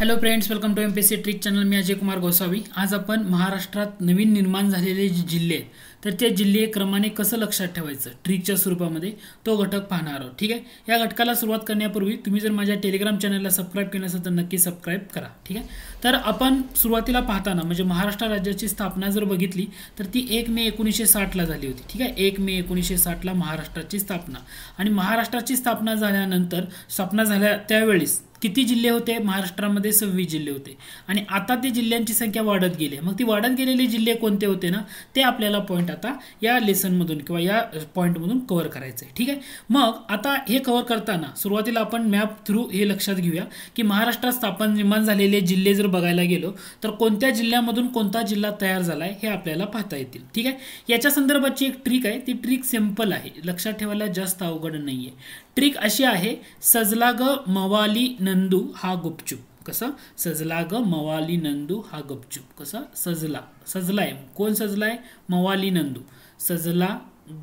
hello friends welcome to M P C trick channel मी अजय कुमार गोसावी आज आपण महाराष्ट्रात नवीन निर्माण झालेले जे जिल्हे आहेत तर ते जिल्हे क्रमाने कसं लक्षात ठेवायचं ट्रिकच्या स्वरूपामध्ये तो घटक पाहणार आहोत ठीक आहे या घटकाला सुरुवात करण्यापूर्वी तुम्ही जर माझ्या टेलिग्राम चॅनलला सबस्क्राईब केलं असेल तर नक्की सबस्क्राईब करा ठीक आहे तर आपण सुरुवातीला पाहताना म्हणजे महाराष्ट्र राज्याची स्थापना जर बघितली तर ती एक मे एकोणीसशे साठला झाली होती ठीक आहे एक मे एकोणीसशे साठला महाराष्ट्राची स्थापना आणि महाराष्ट्राची स्थापना झाल्यानंतर स्थापना झाल्या त्यावेळेस किती जिल्हे होते महाराष्ट्रामध्ये सव्वीस जिल्हे होते आणि आता ते जिल्ह्यांची संख्या वाढत गेली मग ती वाढत गेलेले जिल्हे कोणते होते ना ते आपल्याला पॉईंट आता या लेसनमधून किंवा या पॉईंटमधून कव्हर करायचं आहे ठीक आहे मग आता हे कव्हर करताना सुरुवातीला आपण मॅप थ्रू हे लक्षात घेऊया की महाराष्ट्रात स्थापन निर्माण झालेले जिल्हे जर बघायला गेलो तर कोणत्या जिल्ह्यामधून कोणता जिल्हा तयार झाला आहे हे आपल्याला पाहता येतील ठीक आहे याच्या संदर्भाची एक ट्रिक आहे ती ट्रिक सिम्पल आहे लक्षात ठेवायला जास्त अवघड नाही आहे ट्रिक अशी आहे सजला ग मवाली नंदू हा गुपचूप कसं सजला ग मवाली नंदू हा गपचूप कसं सजला सजलाय कोण सजलाय मवाली नंदू सजला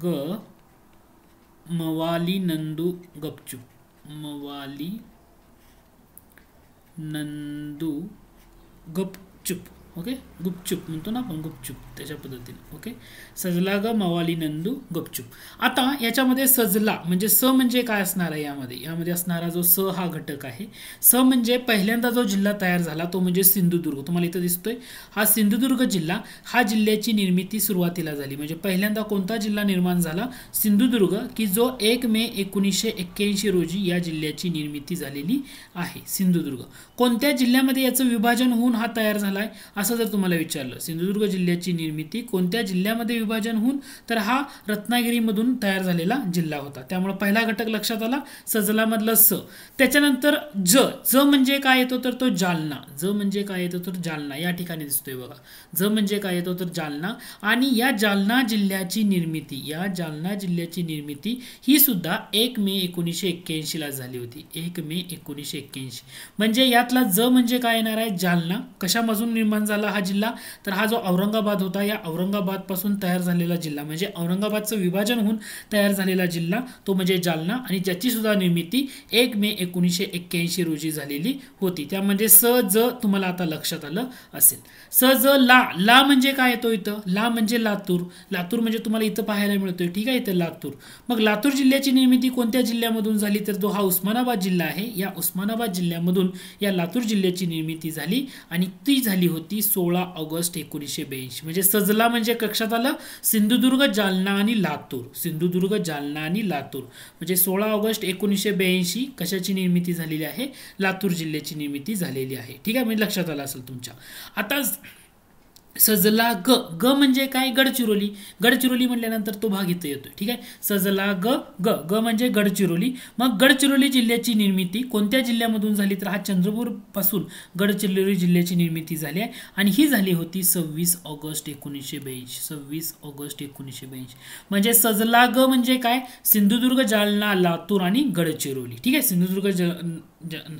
ग मवाली नंदू गपचूप मवाली नंदू गपचूप ओके गुपचूप म्हणतो ना आपण गुपचूप त्याच्या पद्धतीने ओके सजला ग मवाली नंदू गुपचूप आता याच्यामध्ये सजला म्हणजे स म्हणजे काय असणार आहे यामध्ये यामध्ये असणारा जो स हा घटक आहे स म्हणजे पहिल्यांदा जो जिल्हा तयार झाला तो म्हणजे सिंधुदुर्ग तुम्हाला इथं दिसतोय हा सिंधुदुर्ग जिल्हा हा जिल्ह्याची निर्मिती सुरुवातीला झाली म्हणजे पहिल्यांदा कोणता जिल्हा निर्माण झाला सिंधुदुर्ग की जो एक मे एकोणीसशे एक्क्याऐंशी रोजी या जिल्ह्याची निर्मिती झालेली आहे सिंधुदुर्ग कोणत्या जिल्ह्यामध्ये याचं विभाजन होऊन हा तयार झाला आहे असं जर तुम्हाला विचारलं सिंधुदुर्ग जिल्ह्याची निर्मिती कोणत्या जिल्ह्यामध्ये विभाजन होऊन तर हा रत्नागिरीमधून तयार झालेला जिल्हा होता त्यामुळे पहिला घटक लक्षात आला सजलामधला स त्याच्यानंतर ज ज म्हणजे काय येतो तर तो जालना ज म्हणजे काय येतो तर जालना या ठिकाणी दिसतोय बघा ज म्हणजे काय येतो तर जालना आणि या जालना जिल्ह्याची निर्मिती या जालना जिल्ह्याची निर्मिती ही सुद्धा एक मे एकोणीसशे एक्क्याऐंशीला झाली होती एक मे एकोणीसशे एक्क्याऐंशी म्हणजे यातला ज म्हणजे काय येणार आहे जालना कशामधून निर्माण झाला झाला हा जिल्हा तर हा जो औरंगाबाद होता या औरंगाबादपासून तयार झालेला जिल्हा म्हणजे औरंगाबादचं विभाजन होऊन तयार झालेला जिल्हा तो म्हणजे जालना आणि ज्याची सुद्धा निर्मिती एक मे एकोणीसशे एक्क्याऐंशी रोजी झालेली होती त्यामध्ये स ज तुम्हाला आता लक्षात आलं असेल स ज ला ला म्हणजे काय येतो इथं ला म्हणजे लातूर लातूर म्हणजे तुम्हाला इथं पाहायला मिळतोय ठीक आहे इथं लातूर मग लातूर जिल्ह्याची निर्मिती कोणत्या जिल्ह्यामधून झाली तर जो हा उस्मानाबाद जिल्हा आहे या उस्मानाबाद जिल्ह्यामधून या लातूर जिल्ह्याची निर्मिती झाली आणि ती झाली होती सोळा ऑगस्ट एकोणीसशे ब्याऐंशी म्हणजे सजला म्हणजे कक्षात आलं सिंधुदुर्ग जालना आणि लातूर सिंधुदुर्ग जालना आणि लातूर म्हणजे सोळा ऑगस्ट एकोणीसशे ब्याऐंशी कशाची निर्मिती झालेली आहे लातूर जिल्ह्याची निर्मिती झालेली आहे ठीक आहे म्हणजे लक्षात आलं असेल तुमच्या आता सजला ग ग म्हणजे काय गडचिरोली गडचिरोली म्हटल्यानंतर तो भाग इथं येतो ठीक आहे सजला ग ग ग म्हणजे गडचिरोली मग गडचिरोली जिल्ह्याची निर्मिती कोणत्या जिल्ह्यामधून झाली तर हा चंद्रपूरपासून गडचिरोली जिल्ह्याची निर्मिती झाली आहे आणि ही झाली होती सव्वीस ऑगस्ट एकोणीसशे ब्याऐंशी सव्वीस ऑगस्ट एकोणीसशे ब्याऐंशी म्हणजे सजला ग म्हणजे काय सिंधुदुर्ग जालना लातूर आणि गडचिरोली ठीक आहे सिंधुदुर्ग ज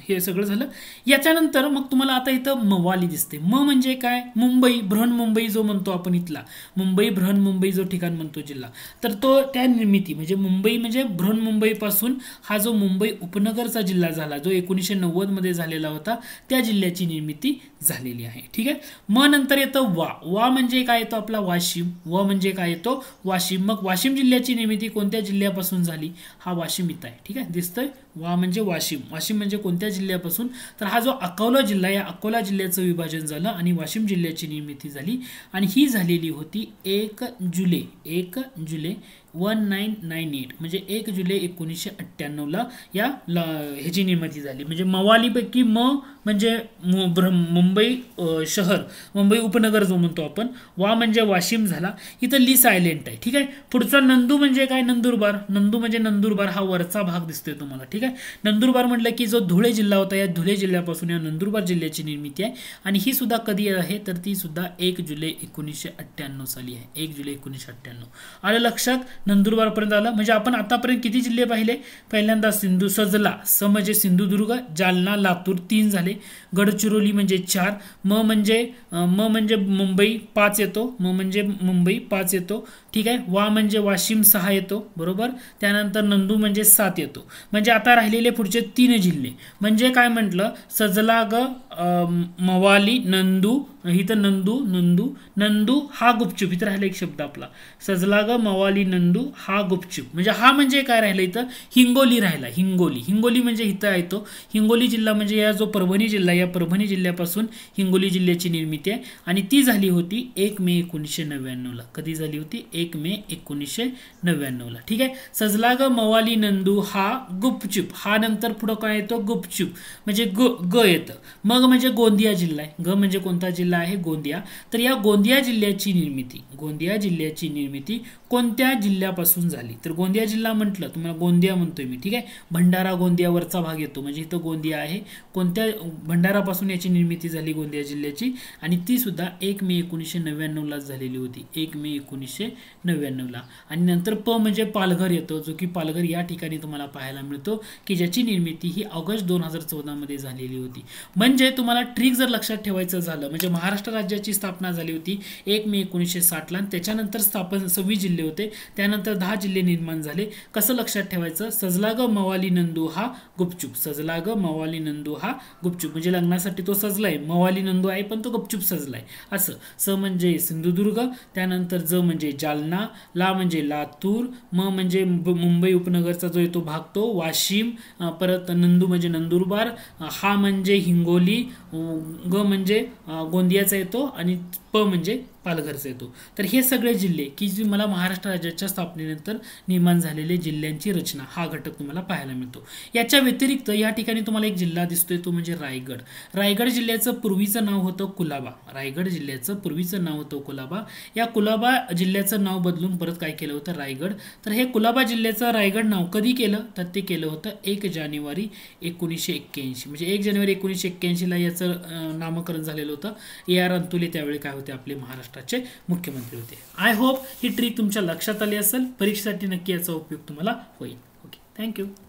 हे सगळं झालं याच्यानंतर मग तुम्हाला आता इथं मवाली दिसते म म्हणजे काय मुंबई मुंबई जो म्हणतो आपण इथला मुंबई मुंबई जो ठिकाण म्हणतो जिल्हा तर तो त्या निर्मिती म्हणजे मुंबई म्हणजे मुंबईपासून हा जो मुंबई उपनगरचा जिल्हा झाला जो एकोणीसशे नव्वदमध्ये झालेला होता त्या जिल्ह्याची निर्मिती झालेली आहे ठीक आहे म नंतर येतं वा वा म्हणजे काय येतो आपला वाशिम व म्हणजे काय येतो वाशिम मग वाशिम जिल्ह्याची निर्मिती कोणत्या जिल्ह्यापासून झाली हा वाशिम इथं आहे ठीक आहे दिसतंय वा म्हणजे वाशिम वाशिम म्हणजे कोणत्या जिल्ह्यापासून तर हा जो अकोला जिल्हा या अकोला जिल्ह्याचं विभाजन झालं आणि वाशिम जिल्ह्याची निर्मिती झाली आणि ही झालेली होती एक जुलै एक जुलै वन नाईन नाईन एट म्हणजे एक जुलै एकोणीसशे अठ्ठ्याण्णवला या ल ह्याची निर्मिती झाली म्हणजे मवालीपैकी म म्हणजे मुंबई शहर मुंबई उपनगर जो म्हणतो आपण वा म्हणजे वाशिम झाला इथं ली सायलेंट आहे ठीक आहे पुढचा नंदू म्हणजे काय नंदुरबार नंदू म्हणजे नंदुरबार हा वरचा भाग दिसतोय तुम्हाला ठीक आहे नंदुरबार म्हटलं की जो धुळे जिल्हा होता या धुळे जिल्ह्यापासून या नंदुरबार जिल्ह्याची निर्मिती आहे आणि ही सुद्धा कधी आहे तर ती सुद्धा एक जुलै एकोणीसशे अठ्ठ्याण्णव साली आहे एक जुलै एकोणीसशे अठ्ठ्याण्णव आलं लक्षात नंदुरबारपर्यंत आलं म्हणजे आपण आतापर्यंत किती जिल्हे पाहिले पहिल्यांदा सिंधू सजला स म्हणजे सिंधुदुर्ग जालना लातूर तीन झाले गडचिरोली म्हणजे चार म म्हणजे म म्हणजे मुंबई पाच येतो म म्हणजे मुंबई पाच येतो ठीक आहे वा म्हणजे वाशिम सहा येतो बरोबर त्यानंतर नंदू म्हणजे सात येतो म्हणजे आता राहिलेले पुढचे तीन जिल्हे म्हणजे काय म्हटलं सजला ग मवाली नंदू इथं नंदू नंदू नंदू हा गुपचूप इथं राहिला एक शब्द आपला सजला ग मवाली नंदू हा गुपचूप म्हणजे हा म्हणजे काय राहिलं इथं हिंगोली राहिला हिंगोली हिंगोली म्हणजे इथं येतो हिंगोली जिल्हा म्हणजे या जो परभणी जिल्हा या परभणी जिल्ह्यापासून हिंगोली जिल्ह्याची निर्मिती आहे आणि ती झाली होती एक मे एकोणीसशे नव्याण्णवला कधी झाली होती एक मे एकोणीसशे नव्याण्णवला ठीक आहे सजला ग मवाली नंदू हा गुपचूप हा नंतर पुढं काय येतो गुपचूप म्हणजे ग ग येतं मग म्हणजे गोंदिया जिल्हा आहे ग म्हणजे कोणता जिल्हा जिल्हा आहे गोंदिया तर या गोंदिया जिल्ह्याची निर्मिती गोंदिया जिल्ह्याची निर्मिती कोणत्या जिल्ह्यापासून झाली तर गोंदिया जिल्हा म्हटलं तुम्हाला गोंदिया म्हणतोय मी ठीक आहे भंडारा गोंदियावरचा भाग येतो म्हणजे इथं गोंदिया आहे कोणत्या भंडारापासून याची निर्मिती झाली गोंदिया जिल्ह्याची आणि ती सुद्धा एक मे एकोणीसशे नव्याण्णवला झालेली होती एक मे एकोणीसशे नव्याण्णवला आणि नंतर प म्हणजे पालघर येतो जो की पालघर या ठिकाणी तुम्हाला पाहायला मिळतो की ज्याची निर्मिती ही ऑगस्ट दोन हजार चौदामध्ये झालेली होती म्हणजे तुम्हाला ट्रिक जर लक्षात ठेवायचं झालं म्हणजे महाराष्ट्र राज्याची स्थापना झाली होती एक मे एकोणीसशे साठला त्याच्यानंतर स्थापन सव्वीस जिल्हे होते त्यानंतर दहा जिल्हे निर्माण झाले कसं लक्षात ठेवायचं सजलाग मवाली नंदू हा गुपचूप सजलाग मवाली नंदू हा गुपचूप म्हणजे लग्नासाठी तो सजलाय मवाली नंदू आहे पण तो गुपचूप सजलाय असं स म्हणजे सिंधुदुर्ग त्यानंतर ज म्हणजे जालना ला म्हणजे लातूर म म्हणजे मुंबई उपनगरचा जो येतो भाग तो वाशिम परत नंदू म्हणजे नंदुरबार हा म्हणजे हिंगोली ग म्हणजे गोंद गोंदियाचा येतो आणि प म्हणजे पालघरचा येतो तर हे सगळे जिल्हे की जी मला महाराष्ट्र राज्याच्या स्थापनेनंतर निर्माण झालेले जिल्ह्यांची रचना हा घटक तुम्हाला पाहायला मिळतो याच्या व्यतिरिक्त या ठिकाणी तुम्हाला एक जिल्हा दिसतोय तो म्हणजे रायगड रायगड जिल्ह्याचं पूर्वीचं नाव होतं कुलाबा रायगड जिल्ह्याचं पूर्वीचं नाव होतं कुलाबा या कुलाबा जिल्ह्याचं नाव बदलून परत काय केलं होतं रायगड तर हे कुलाबा जिल्ह्याचं रायगड नाव कधी केलं तर ते केलं होतं एक जानेवारी एकोणीसशे एक्क्याऐंशी म्हणजे एक जानेवारी एकोणीसशे एक्क्याऐंशीला याचं नामकरण झालेलं होतं ए आर अंतुले त्यावेळी काय होते आपले महाराष्ट्र महाराष्ट्राचे मुख्यमंत्री होते आय होप ही ट्रिक तुमच्या लक्षात आली असेल परीक्षेसाठी नक्की याचा उपयोग तुम्हाला होईल ओके थँक्यू